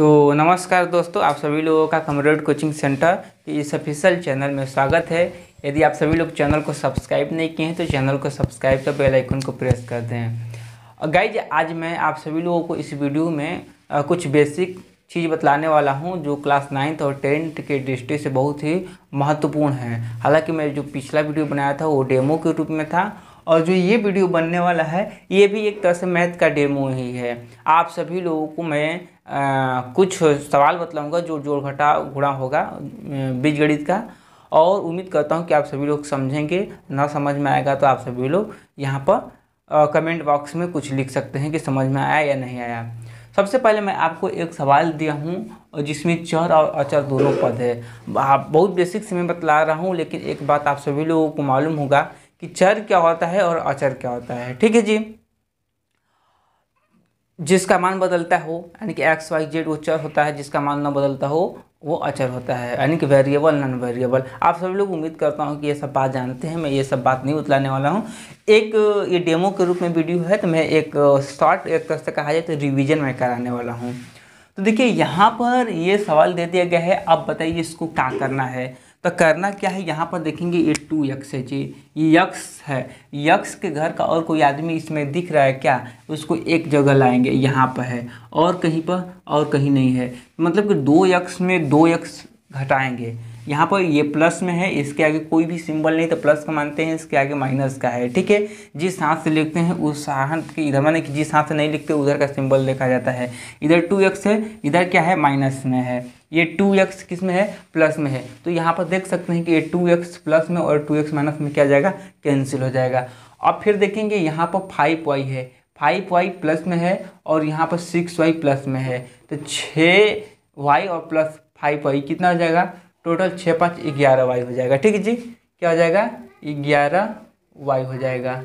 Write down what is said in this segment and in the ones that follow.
तो नमस्कार दोस्तों आप सभी लोगों का कमरेड कोचिंग सेंटर के इस ऑफिशियल चैनल में स्वागत है यदि आप सभी लोग चैनल को सब्सक्राइब नहीं किए हैं तो चैनल को सब्सक्राइब कर बेल आइकन को प्रेस कर दें और गाइज आज मैं आप सभी लोगों को इस वीडियो में कुछ बेसिक चीज़ बतलाने वाला हूँ जो क्लास नाइन्थ और टेंथ के दृष्टि से बहुत ही महत्वपूर्ण है हालांकि मैं जो पिछला वीडियो बनाया था वो डेमो के रूप में था और जो ये वीडियो बनने वाला है ये भी एक तरह से मैथ का डेमो ही है आप सभी लोगों को मैं आ, कुछ सवाल बतलाऊँगा जो जोड़ घटा घुड़ा होगा बीजगणित का और उम्मीद करता हूँ कि आप सभी लोग समझेंगे ना समझ में आएगा तो आप सभी लोग यहाँ पर आ, कमेंट बॉक्स में कुछ लिख सकते हैं कि समझ में आया या नहीं आया सबसे पहले मैं आपको एक सवाल दिया हूँ जिसमें चर और अचर दोनों पद है बहुत बेसिक से मैं बतला रहा हूँ लेकिन एक बात आप सभी लोगों को मालूम होगा कि चर क्या होता है और अचर क्या होता है ठीक है जी जिसका मान बदलता हो यानी कि एक्स वाई जेड वो चर होता है जिसका मान ना बदलता हो वो अचर होता है यानी कि वेरिएबल नॉन वेरिएबल आप सभी लोग उम्मीद करता हूँ कि ये सब बात जानते हैं मैं ये सब बात नहीं उतलाने वाला हूँ एक ये डेमो के रूप में वीडियो है तो मैं एक शॉर्ट एक तरह से कहा जाए तो रिविजन में कराने वाला हूँ तो देखिए यहाँ पर ये सवाल दे दिया गया है अब बताइए इसको क्या करना है तो करना क्या है यहाँ पर देखेंगे ये टू यक्स है जी ये यक्स है यक्स के घर का और कोई आदमी इसमें दिख रहा है क्या उसको एक जगह लाएंगे यहाँ पर है और कहीं पर और कहीं नहीं है मतलब कि दो यक्स में दो यक्स घटाएंगे यहाँ पर ये प्लस में है इसके आगे कोई भी सिंबल नहीं तो प्लस का मानते हैं इसके आगे माइनस का है ठीक है जिस हाथ से लिखते हैं उस हाथ के इधर माने कि जिस हाथ से नहीं लिखते उधर का सिंबल देखा जाता है इधर टू एक्स है इधर क्या है माइनस में है ये टू एक्स किस में है प्लस में है तो यहाँ पर देख सकते हैं कि ये टू एक्स प्लस में और टू एक्स माइनस में क्या जाएगा कैंसिल हो जाएगा अब फिर देखेंगे यहाँ पर फाइव वाई है फाइव वाई प्लस में है और यहाँ पर सिक्स वाई प्लस में है तो छः वाई और प्लस फाइव वाई कितना हो जाएगा टोटल छः पाँच ग्यारह वाई हो जाएगा ठीक है जी क्या हो जाएगा ग्यारह वाई हो जाएगा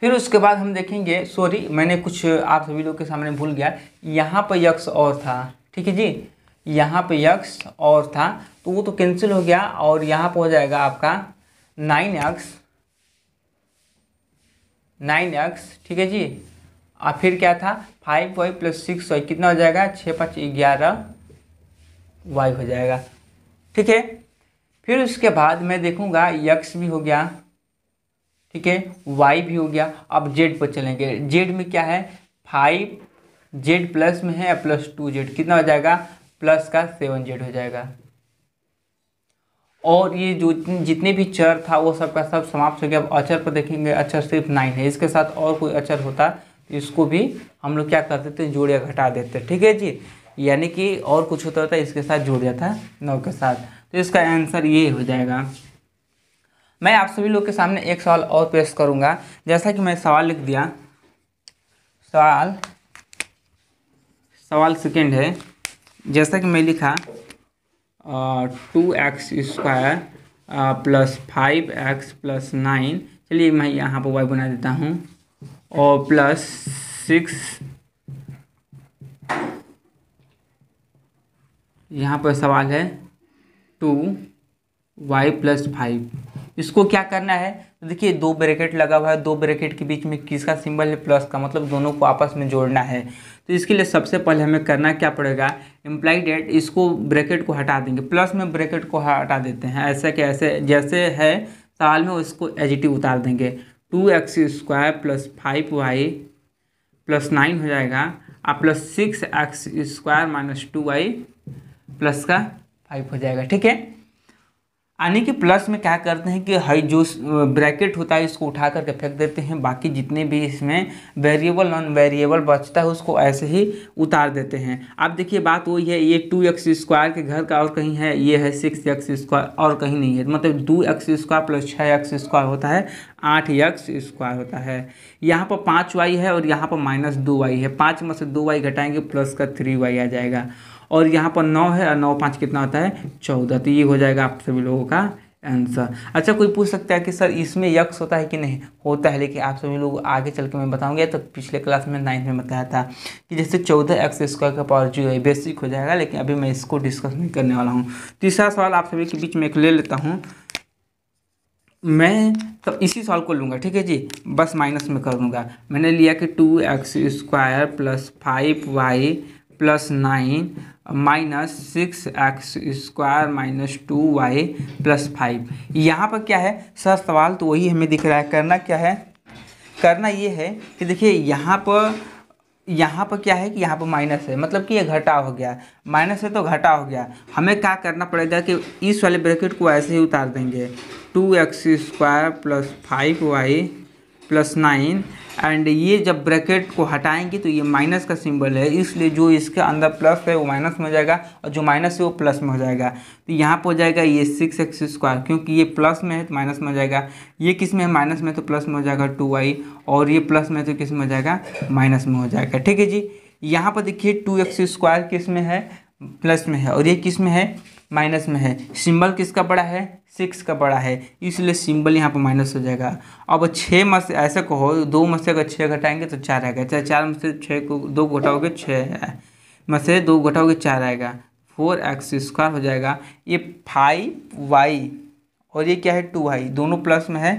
फिर उसके बाद हम देखेंगे सॉरी मैंने कुछ आप सभी लोग के सामने भूल गया यहाँ पर यक्स और था ठीक है जी यहाँ पे यक्स और था तो वो तो कैंसिल हो गया और यहाँ पर हो जाएगा आपका नाइन यक्स नाइन यक्स ठीक है जी और फिर क्या था five Y plus six Y कितना हो जाएगा छः पाँच ग्यारह वाई हो जाएगा ठीक है फिर उसके बाद मैं देखूंगा यक्स भी हो गया ठीक है वाई भी हो गया अब जेड पर चलेंगे जेड में क्या है फाइव जेड प्लस में है या प्लस टू जेड कितना हो जाएगा प्लस का सेवन जेड हो जाएगा और ये जो जितने भी चर था वो सब का सब समाप्त हो गया अब अचर पर देखेंगे अचर सिर्फ नाइन है इसके साथ और कोई अचर होता तो इसको भी हम लोग क्या कर देते जोड़ या घटा देते ठीक है जी यानी कि और कुछ होता होता इसके साथ जोड़ जाता नौ के साथ तो इसका आंसर ये हो जाएगा मैं आप सभी लोग के सामने एक सवाल और पेश करूँगा जैसा कि मैं सवाल लिख दिया सवाल सवाल सेकंड है जैसा कि मैं लिखा two X square plus five X plus nine चलिए मैं यहाँ पर वाई बना देता हूँ और प्लस सिक्स यहाँ पर सवाल है टू वाई प्लस फाइव इसको क्या करना है तो देखिए दो ब्रैकेट लगा हुआ है दो ब्रैकेट के बीच में किसका सिंबल है प्लस का मतलब दोनों को आपस में जोड़ना है तो इसके लिए सबसे पहले हमें करना क्या पड़ेगा इम्प्लाई डेट इसको ब्रैकेट को हटा देंगे प्लस में ब्रैकेट को हटा देते हैं ऐसे कि ऐसे जैसे है साल में उसको एजिटिव उतार देंगे two X square plus five Y plus nine हो जाएगा और plus six X square minus two Y plus का फाइव हो जाएगा ठीक है यानी कि प्लस में क्या करते हैं कि हाई जो ब्रैकेट होता है इसको उठा करके फेंक देते हैं बाकी जितने भी इसमें वेरिएबल नॉन वेरिएबल बचता है उसको ऐसे ही उतार देते हैं अब देखिए बात वही है ये टू एक्स स्क्वायर के घर का और कहीं है ये है सिक्स एक्स स्क्वायर और कहीं नहीं है मतलब टू एक्स स्क्वायर प्लस छः एक्स स्क्वायर होता है आठ एक्स स्क्वायर होता है यहाँ पर पाँच वाई है और यहाँ पर माइनस दो वाई है पाँच में से दो वाई घटाएंगे प्लस का थ्री वाई आ जाएगा और यहाँ पर नौ है और नौ पाँच कितना होता है चौदह तो ये हो जाएगा आप सभी लोगों का आंसर अच्छा कोई पूछ सकता है कि सर इसमें यक्स होता है कि नहीं होता है लेकिन आप सभी लोग आगे चल के मैं बताऊंगा तो पिछले क्लास में नाइन्थ में बताया था कि जैसे चौदह एक्स स्क्वायर का पावर जीरो है बेसिक हो जाएगा लेकिन अभी मैं इसको डिस्कस नहीं करने वाला हूँ तीसरा सवाल आप सभी के बीच में एक ले लेता हूँ मैं तो इसी सॉल्व को लूँगा ठीक है जी बस माइनस में कर दूँगा मैंने लिया कि two X square plus five Y plus nine minus six X square minus two Y plus five यहाँ पर क्या है सर सवाल तो वही हमें दिख रहा है करना क्या है करना ये है कि देखिए यहाँ पर यहाँ पर क्या है कि यहाँ पर माइनस है मतलब कि ये घटा हो गया माइनस है तो घटा हो गया हमें क्या करना पड़ेगा कि इस वाले ब्रैकेट को ऐसे ही उतार देंगे two X square plus five Y plus nine and ये जब ब्रैकेट को हटाएंगे तो ये माइनस का सिंबल है इसलिए जो इसके अंदर प्लस है वो माइनस में हो जाएगा और जो माइनस है वो प्लस में हो जाएगा तो यहाँ पर हो जाएगा ये सिक्स एक्स स्क्वायर क्योंकि ये प्लस में है तो माइनस में हो जाएगा ये किस में है माइनस में तो प्लस में हो जाएगा टू वाई और ये प्लस में तो किस में हो जाएगा माइनस में हो जाएगा ठीक है जी यहाँ पर देखिए टू एक्स स्क्वायर किस में है प्लस में है और ये किस में है माइनस में है सिंबल किसका बड़ा है सिक्स का बड़ा है इसलिए सिंबल यहाँ पर माइनस हो जाएगा अब छः में से ऐसा कहो दो में से अगर छः घटाएंगे तो चार आएगा चाहे चार में से छः को दो घटाओगे छः में से दो घटाओगे चार आएगा फोर एक्स स्क्वायर हो जाएगा ये फाइव वाई और ये क्या है टू वाई दोनों प्लस में है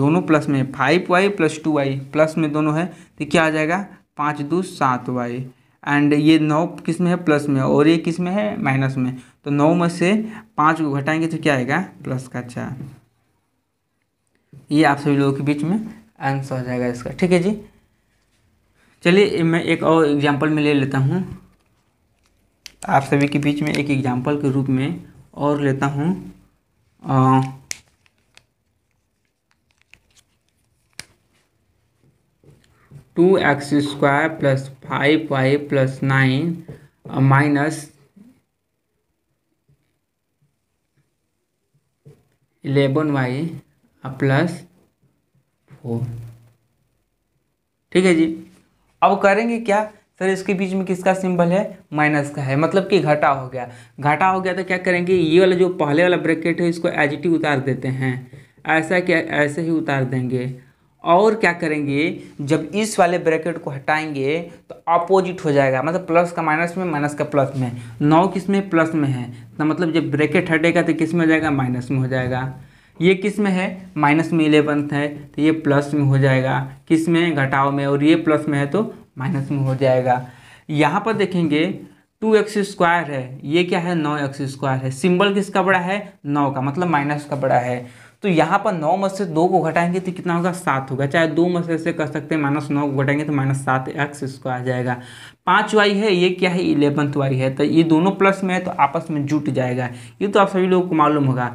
दोनों प्लस में five Y plus two Y plus में दोनों है तो क्या आ जाएगा पाँच दो सात वाई एंड ये नौ किस में है प्लस में और ये किस में है माइनस में तो नौ में से पाँच को घटाएंगे तो क्या आएगा प्लस का अच्छा ये आप सभी लोगों के बीच में आंसर हो जाएगा इसका ठीक है जी चलिए मैं एक और एग्जाम्पल में ले लेता हूँ आप सभी के बीच में एक एग्जाम्पल के रूप में और लेता हूँ two X square plus five Y plus nine minus eleven Y plus four ठीक है जी अब करेंगे क्या सर इसके बीच में किसका सिंबल है माइनस का है मतलब कि घटा हो गया घटा हो गया तो क्या करेंगे ये वाला जो पहले वाला ब्रैकेट है इसको एजिटिव उतार देते हैं ऐसा क्या ऐसे ही उतार देंगे और क्या करेंगे जब इस वाले ब्रैकेट को हटाएंगे तो अपोजिट हो जाएगा मतलब प्लस का माइनस में माइनस का प्लस में नौ किस में प्लस में है तो मतलब जब ब्रैकेट हटेगा तो किस में हो जाएगा माइनस में हो जाएगा ये किस में है माइनस में इलेवंथ है तो ये प्लस में हो जाएगा किस में घटाव में और ये प्लस में है तो माइनस में हो जाएगा यहाँ पर देखेंगे टू एक्स स्क्वायर है ये क्या है नौ एक्स स्क्वायर है सिंबल किसका बड़ा है नौ का मतलब माइनस का बड़ा है तो यहाँ पर नौ में से दो को घटाएंगे तो कितना होगा सात होगा चाहे दो में से ऐसे कर सकते हैं माइनस नौ को घटाएंगे तो माइनस सात एक्स इसको आ जाएगा पाँच वाई है ये क्या है इलेवंथ वाई है तो ये दोनों प्लस में है तो आपस में जुट जाएगा ये तो आप सभी लोगों को मालूम होगा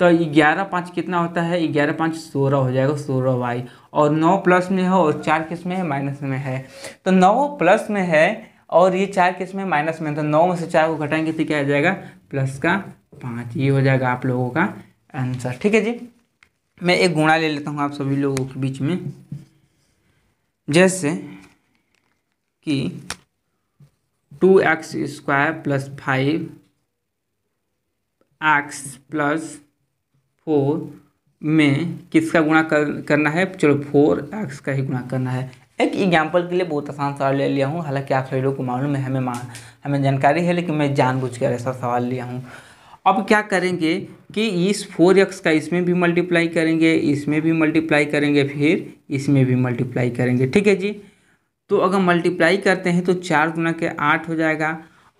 तो ग्यारह पाँच कितना होता है ग्यारह पाँच सोलह हो जाएगा सोलह वाई और नौ प्लस में है और चार किस में है माइनस में है तो नौ प्लस में है और ये चार किस में माइनस में तो नौ में से चार को घटाएंगे तो क्या आ जाएगा प्लस का पाँच ये हो जाएगा आप लोगों का आंसर ठीक है जी मैं एक गुणा ले लेता हूँ आप सभी लोगों के बीच में जैसे कि two X square plus five X plus four में किसका गुणा कर, करना है चलो फोर एक्स का ही गुणा करना है एक एग्जाम्पल के लिए बहुत आसान सवाल ले लिया हूँ हालांकि आप सभी लोगों को मालूम है हमें मा, हमें जानकारी है लेकिन मैं जानबूझकर कर ऐसा सवाल लिया हूँ अब क्या करेंगे कि इस फोर एक्स का इसमें भी मल्टीप्लाई करेंगे इसमें भी मल्टीप्लाई करेंगे फिर इसमें भी मल्टीप्लाई करेंगे ठीक है जी तो अगर मल्टीप्लाई करते हैं तो चार गुना के आठ हो जाएगा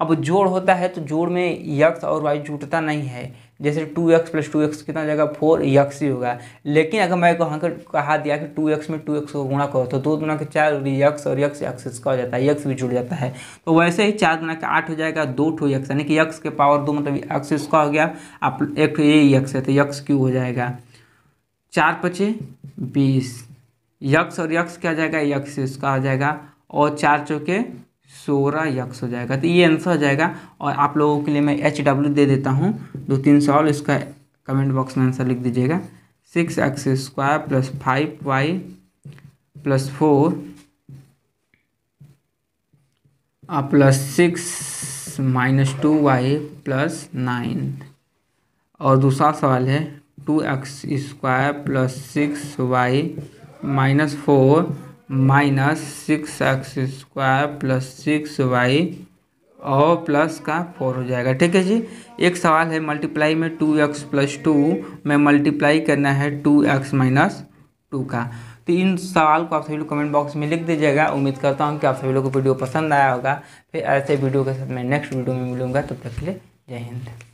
अब जोड़ होता है तो जोड़ में यक्स और वाई जुटता नहीं है जैसे two X plus two X कितना जाएगा फोर यक्स ही होगा लेकिन अगर मैं वहाँ कर कहा दिया कि टू एक्स में टू एक्स को गुणा करो तो दो दुना के चार यक्स और यक्स यक्स इसका हो जाता है यक्स भी जुड़ जाता है तो वैसे ही चार दुना के आठ हो जाएगा दो टू यक्स यानी कि यक्स के पावर दो मतलब यक्स इसका हो गया आप एक ए तो यक्स है तो यक्स क्यू हो जाएगा चार पचे बीस यक्स और यक्स क्या जाएगा यक्स इसका हो जाएगा और चार चौके सोलह यक्स हो जाएगा तो ये आंसर हो जाएगा और आप लोगों के लिए मैं एच डब्ल्यू दे देता हूँ दो तीन सवाल इसका कमेंट बॉक्स में आंसर लिख दीजिएगा six X square plus five Y plus four और plus six minus two Y plus nine और दूसरा सवाल है two X square plus six Y minus four minus six X square plus six Y और plus का four हो जाएगा ठीक है जी एक सवाल है मल्टीप्लाई में टू एक्स प्लस टू में मल्टीप्लाई करना है टू एक्स माइनस टू का तो इन सवाल को आप सभी लोग कमेंट बॉक्स में लिख दीजिएगा उम्मीद करता हूँ कि आप सभी लोग को वीडियो पसंद आया होगा फिर ऐसे वीडियो के साथ मैं नेक्स्ट वीडियो में मिलूँगा तब तक के लिए जय हिंद